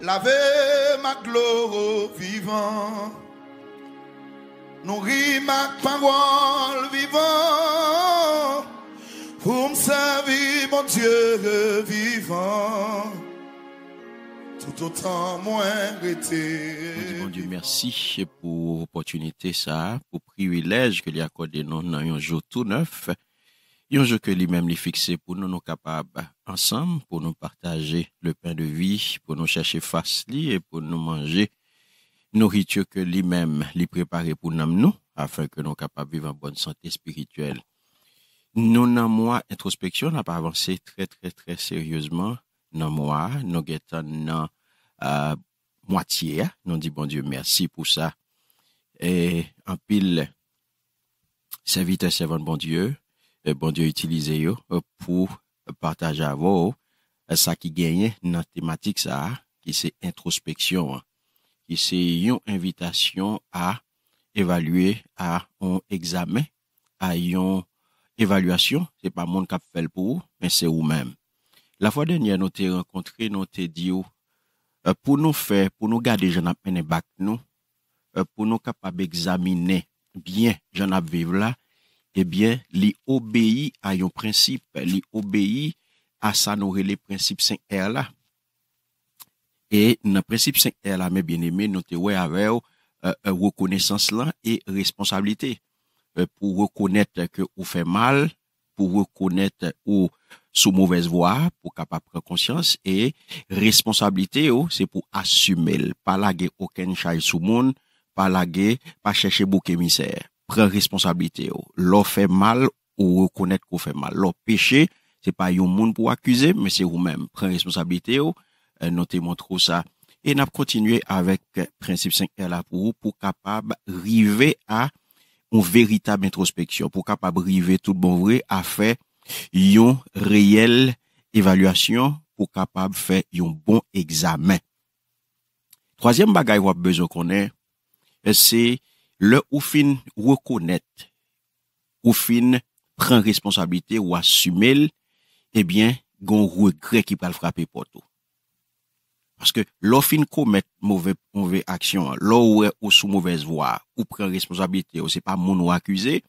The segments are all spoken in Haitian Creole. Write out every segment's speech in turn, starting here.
Laver ma gloire vivant. nourrir ma parole vivant. Pour me servir, mon Dieu vivant. Tout autant moins été. Dieu, merci pour l'opportunité, ça, pour le privilège que a accordé nous dans un jour tout neuf. Yon jeu que lui-même lui fixé pour nous nous capables ensemble pour nous partager le pain de vie, pour nous chercher face et pour nous manger nourriture que lui-même lui préparé pour nous afin que nous capables vivre en bonne santé spirituelle. Nous dans moi introspection n'a pas avancé très très très sérieusement dans moi, nous guettons dans euh, moitié, nous dit bon Dieu merci pour ça. Et en pile serviteur servant bon Dieu euh, bon Dieu utiliser yo euh, pour partager avec vous euh, ça qui gagne dans la thématique ça, qui c'est introspection, hein, qui c'est une invitation à évaluer, à un examen, à une évaluation. C'est pas mon qui fait le pour, mais c'est vous-même. La fois dernière, nous t'ai rencontré, nous t'ai dit, pour nous faire, pour nous garder, j'en ai bac nous, pour nous capables d'examiner bien, j'en ai vivre là, ebyen eh li obeyi a yon prinsip, li obeyi a sa nore le prinsip sen er la. E nan prinsip sen er la, me bien eme, nou te we ave euh, euh, euh, ou rekonesans lan e responsabilite. Pou rekonete ke ou fe mal, pou rekonete ou sou mouvez voa, pou kapap pre konsyans, e responsabilite ou oh, se pou asume l, pa lage oken chay sou moun, pa lage pa chèche bou ke misèr. Pren responsabilite yo. Lo fe mal ou rekonet ko fe mal. Lo peche, se pa yon moun pou akuse, me se wou men. Pren responsabilite yo, eh, notenman tro sa. E nap kontinye avek prinsip 5L akou pou kapab rive a yon veritab introspeksyon. Pou kapab rive tout bon vre a fe yon reyel evalwasyon pou kapab fe yon bon eksamen. Troasyen bagay wap bezou konen, eh, se yon Le ou fin rekounet, ou fin pren responsabilite ou asumel, ebyen eh goun regre ki pal frape poto. Paske lou fin komet mouve aksyon, lou ou sou mouvez voa, ou pren responsabilite ou se pa moun ou akuse,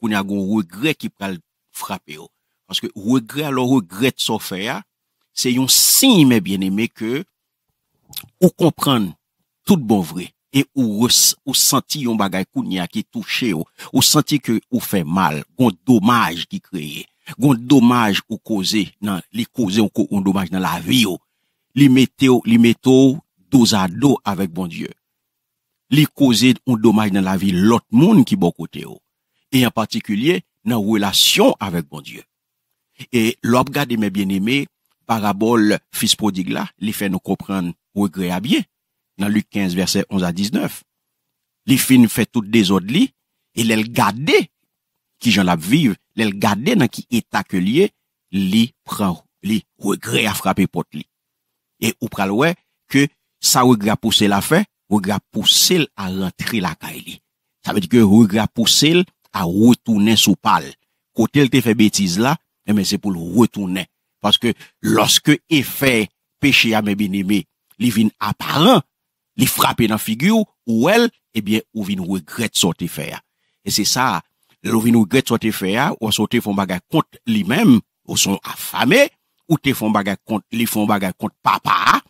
pou ni a goun regre ki pal frape ou. Paske regre alo regre te sofer, se yon sin yon mè bienemè ke ou kompran tout bon vre. E ou senti yon bagay kou nya ki touche ou. Ou senti ki ou fe mal. Gon dommaj ki kreye. Gon dommaj ou koze nan li koze ou ko un dommaj nan la vi ou. Li mete ou dosa do avèk bon Diyo. Li koze un dommaj nan la vi lot moun ki bo kote ou. E an patikulye nan wèlasyon avèk bon Diyo. E lop gade mè bien eme, parabol fispo digla, li fè nou kopren wèk rey abye. nan Luke 15, verset 11-19, li fin fè tout desod li, e lèl gade, ki jan la viv, lèl gade nan ki etak li, li pran, li wè gre a frapi pot li. E ou pral wè, sa wè gre a poussel a fè, wè gre a poussel a rentri la ka e li. Sa mè di ke wè gre a poussel a wè tounen sou pal. Kote l te fè betiz la, mè mè se pou l wè tounen. Paske loske e fè peche a mè bin eme, li fin aparan, li dans la figure, ou el, eh bien, ou ou ce nous fè ya. E se sa, ou vin regretter regret faire, ou fait fon bagay contre lui même ou son afame, ou te fon bagay kont, li fon bagay contre papa,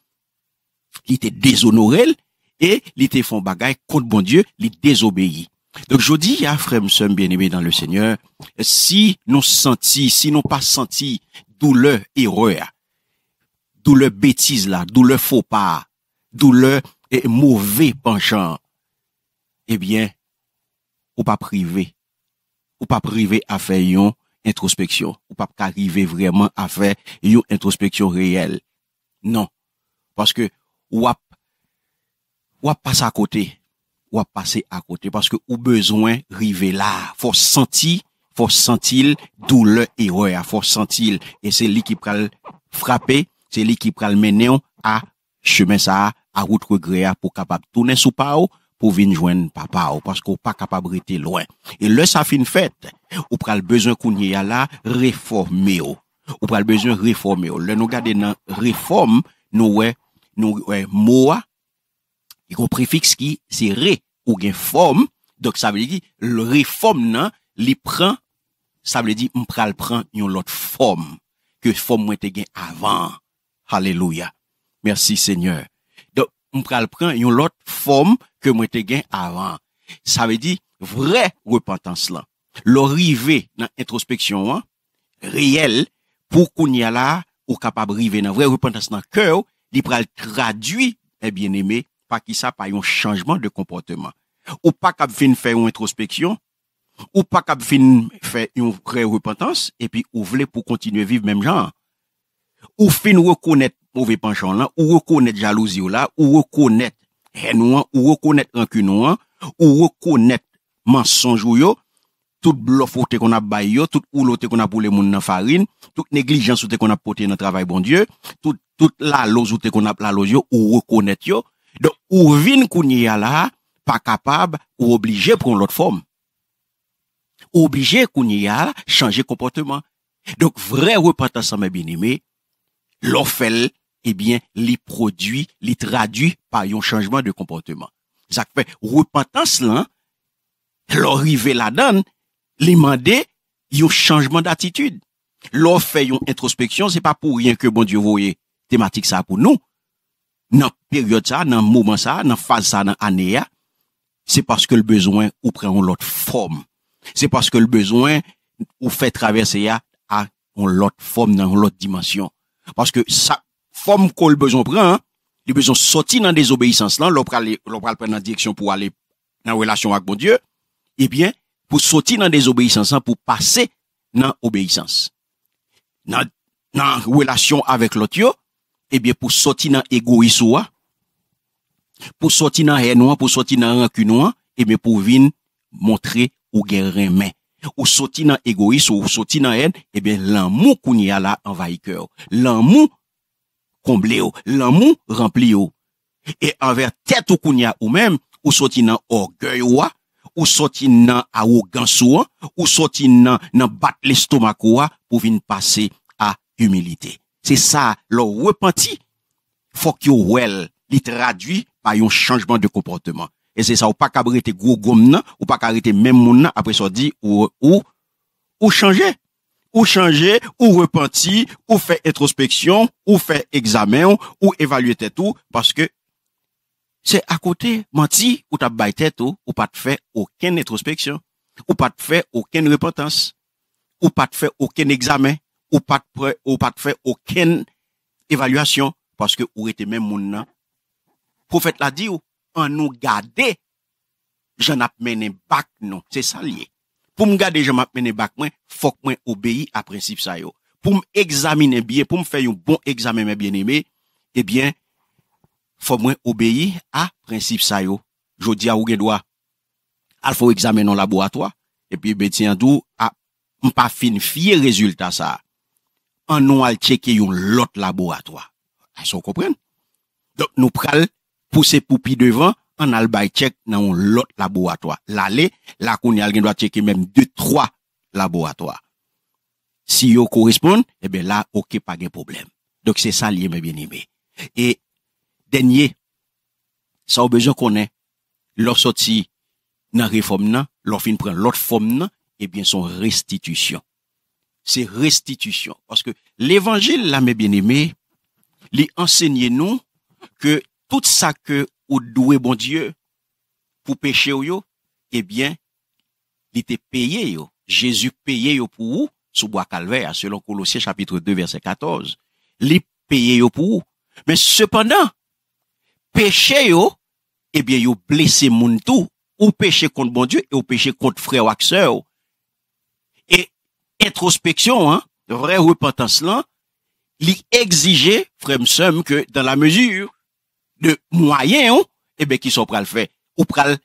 li te déshonoré et li te fon bagay contre bon Dieu li désobéit Donc je dis à frères sommes bien aimé dans le Seigneur, si nous senti, si nous pas senti douleur erreur, douleur bêtise là, douleur faux pas, douleur e mouvè penchant, ebyen, eh ou pa prive, ou pa prive afe yon introspeksyon, ou pa prive vreman afe yon introspeksyon reyel. Non, paske wap, wap pase akote, wap pase akote, paske ou bezwen rive la, fos senti, fos sentil, dou le eroy a, fos sentil, e se li ki pral frape, se li ki pral mene yon, a, chemen sa a, Arout kwe grea pou kapab. Tounen sou pa ou pou vin jwen papa ou. Paske ou pa kapab rete lwen. E le sa fin fèt. Ou pral bezon koun ye yala reforme ou. Ou pral bezon reforme ou. Le nou gade nan reforme nou we moua. E kon prefiks ki se re ou gen form. Dok sa vle di ki l reform nan li pran. Sa vle di m pral pran yon lot form. Ke form mwen te gen avan. Haleluya. Merci seigneur. Mpral pren yon lot form ke mwen te gen avan. Sa ve di vre repentans lan. Lo rive nan introspeksyon an, reyel, pou kon yala ou kapab rive nan vre repentans nan kèw, li pral tradwi e bien eme pa ki sa pa yon chanjman de komporteman. Ou pa kap fin fè yon introspeksyon, ou pa kap fin fè yon vre repentans, e pi ou vle pou kontinuye viv menm jan. Ou fin wè konèt, Mouve penchon lan, ou rekonet jalouzi ou la, ou rekonet henouan, ou rekonet ankunouan, ou rekonet mensonjou yo. Tout blof ou te kon ap bay yo, tout ou lo te kon ap poule moun nan farin, tout neglijans ou te kon ap pote nan travay bon dieu, tout la loz ou te kon ap la loz yo, ou rekonet yo. Don, ou vin kou nye ya la, pa kapab, ou oblije proun lot form. Oblije kou nye ya la, chanje komporteman. Eh li prodwi, li tradwi pa yon chanjman de komporteman. Sakpe, repentans lan, lor rive la dan, li mande yon chanjman d'atitude. Lor fe yon introspeksyon, se pa pou rien ke bon dievou yon tematik sa pou nou. Nan peryode sa, nan mouman sa, nan faz sa nan aneya, se paske l bezwen ou preyon lot fom. Se paske l bezwen ou fe traveseya a yon lot fom nan yon lot dimensyon. Paske sa Fom kon l bejon pran, l bejon soti nan desobeysans lan, lop pral pran nan diyeksyon pou ale nan relasyon ak bon Diyo, ebyen, eh pou soti nan desobeysans lan, pou pase nan obeysans. Nan relasyon avèk lotyo, ebyen eh pou soti nan egoiswa, pou soti nan henwa, pou soti nan rakunwa, ebyen eh pou vin montre ou gen remè. Ou soti nan egoiswa, ou soti nan hen, ebyen lan mou kouni ala an vayikèw. Komble yo, lan moun, rempli yo. E anver tèt ou kounya ou mèm, ou soti nan orgey ou a, ou soti nan a ou gansou a, ou soti nan nan bat lestomak ou a, pou vin pase a humilite. Se sa, lò wèpanti, fòk yo wèl li tradwi pa yon chanjman de komporteman. E se sa, ou pa kabrite gwo gom nan, ou pa kabrite mèm moun nan, apre so di, ou chanje. Ou chanje, ou repenti, ou fè etrospeksyon, ou fè egzamen, ou evalue tètou, paske se akote manti ou tap bay tètou, ou pat fè ouken etrospeksyon, ou pat fè ouken repentans, ou pat fè ouken egzamen, ou pat fè ouken evalueasyon, paske ou rete men moun nan. Profet la di ou, an nou gade, jan ap menen bak non, se salye. pou m gade je m ap mene bak mwen, fok mwen obeye a prensip sa yo. Pou m examine biye, pou m fè yon bon examine mè biye ni me, ebyen, eh fok mwen obeye a prensip sa yo. Jodi a ou gèdwa, al fò examine yon laboratoa, epi eh bete yon tou, a m pa fin fie rezulta sa, anon al tjekye yon lot laboratoa. A so kompren? Dok nou pral, pousse poupi devan, an albay tchek nan yon lot laboratoa. La le, la kon yon algen doa tchek ki menm de troa laboratoa. Si yo koresponde, ebe eh la oke pa gen problem. Dok se sa liye mè bine mè. E denye, sa ou bejò konen, lor soti nan refom nan, lor fin pren lor fom nan, ebyen eh son restitisyon. Se restitisyon. L'Evangile la mè bine mè, li ensegnye nou ke tout sa ke ou doué bon Dieu pour pécher yo, eh bien, il était payé yo. Jésus payé yo pour vous sous bois calvaire, selon Colossiens chapitre 2 verset 14. Il payé yo pour vous. Mais cependant, péché yo, eh bien, yo blessé mon tout, ou péché contre bon Dieu, et ou péché contre frère ou Et introspection, hein, vraie repentance là, il exigeait, frère que dans la mesure de mwayen ou, ebe eh ki sou pral fe, ou pral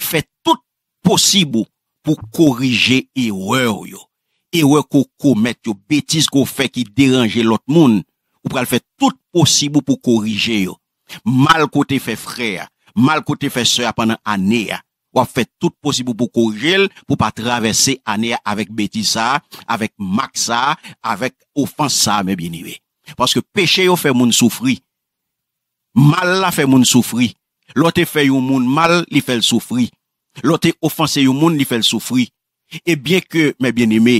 fe tout posibo pou korije eror yo, eror kou komet yo, betis kou fe ki deranje lot moun, ou pral fe tout posibo pou korije yo, mal kote fe fre, mal kote fe se apan ane, ou a fe tout posibo pou korije pou pa travesse ane avek betisa, avek maksa, avek ofansa, me binye. Paske peche yo fe moun soufri, Mal la fe moun soufri. Lote fe yon moun mal li fel soufri. Lote ofanse yon moun li fel soufri. E bie ke, me bien ime,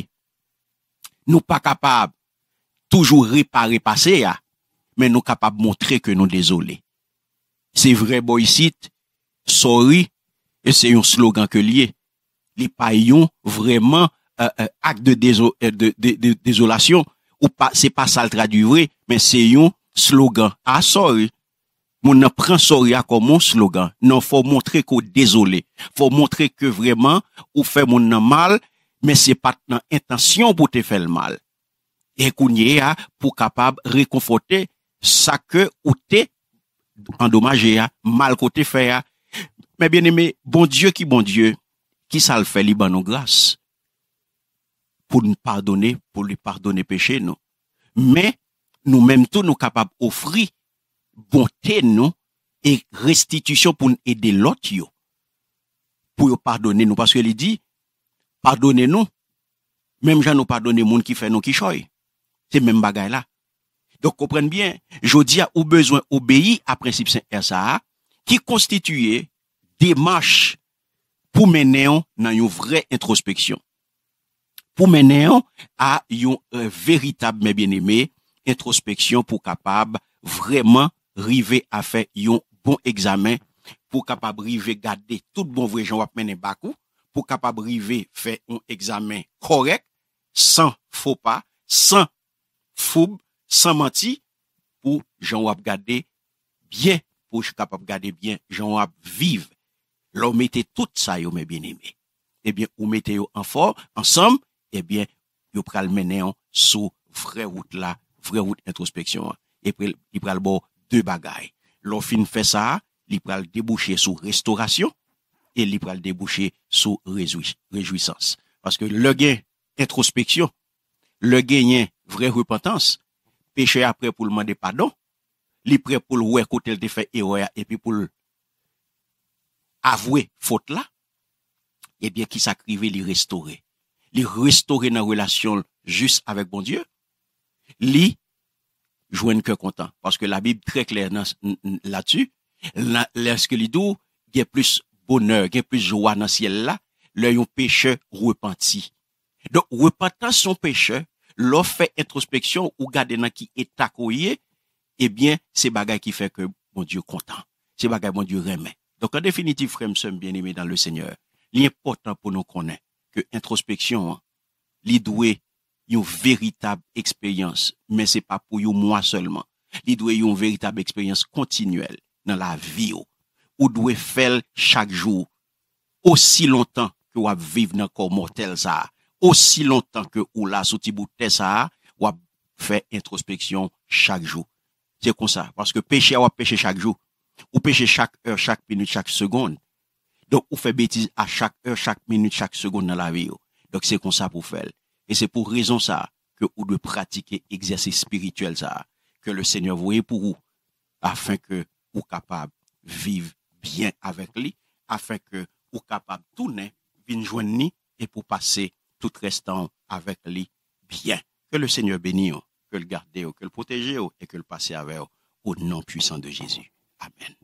nou pa kapab toujou ripare pase ya, men nou kapab montre ke nou dezolé. Se vre boisit, sori, e se yon slogan ke liye. Li pa yon vreman euh, euh, ak euh, de dezolasyon, ou se pa sal tradu vre, men se yon slogan a ah, sori. Moun nan pransori a kon moun slogan. Nan fò mwontre kò dèzolé. Fò mwontre kò vreman ou fè moun nan mal. Men se pat nan intasyon pou te fè l mal. Ekounye a pou kapab rekonfote sa kò ou te endomaje a. Mal kò te fè a. Men bien eme, bon dieu ki bon dieu. Ki sal fè li ban nou glas. Pou nou pardonne, pou non. nou pardonne peche nou. Men nou menm tou nou kapab ofri. bonte nou, e restitisyon pou nou ede lot yo, pou yo pardonnen nou, paske li di, pardonnen nou, menm jan nou pardonnen moun ki fè nou ki choy, se menm bagay la. Dok komprenn bien, jodi a ou bezwen obeyi aprensip sen S.A.A., ki konstituye, demache pou mennen nan yon vre introspeksyon. Pou mennen an, a yon euh, veritab menm ben eme, introspeksyon pou kapab, rive a fe yon bon eksamen pou kapab rive gade tout bon vre jan wap mene bakou pou kapab rive fe yon eksamen korek, san fopa san foub san manti pou jan wap gade bien pou ch kapab gade bien, jan wap vive, lò mète tout sa yon mè bine mè, ebyen ou mète yon anfor, ansam ebyen, yon pral mene yon sou vre wout la, vre wout introspeksyon e pral bò bagay. Lo fin fè sa, li pral debouchè sou restaurasyon e li pral debouchè sou rejouissance. Paske le gen introspeksyon, le genyen vre repotans, peche apre pou lman de padon, li pre pou lwe kote ldefe e wè epi pou l avouè fote la, ebyen ki sa krive li restaurè. Li restaurè nan relasyon jous avèk bon dieu, li jouen ke kontan. Paske la bib tre kler la tu, lanske li dou, gen plus boner, gen plus jwa nan siel la, le yon peche repanti. Don repantan son peche, lo fe introspeksyon ou gade nan ki etakoye, ebyen se bagay ki fe ke bon diyo kontan. Se bagay bon diyo remen. Don kon definitiv fremsem bien ime dan le seigneur. Li important pou nou konen, ke introspeksyon li doue yon veritab eksperyans men se pa pou yon mwa selman li dwe yon veritab eksperyans kontinuel nan la vi yo ou dwe fel chak jou osi lontan ke wap viv nan kor mortel sa osi lontan ke ou la soti bouten sa wap fe introspeksyon chak jou se kon sa paske peche wap peche chak jou ou peche chak er, chak minute, chak segonde don ou fe betize a chak er, chak minute, chak segonde nan la vi yo don se kon sa pou fel Et c'est pour raison ça que vous devez pratiquer exercice spirituel ça, que le Seigneur voyait pour vous, afin que vous capable vivre bien avec lui, afin que vous capable tourner, venir joindre et pour passer tout restant avec lui bien. Que le Seigneur bénisse, que le garde, que le protège et que le passe avec au nom puissant de Jésus. Amen.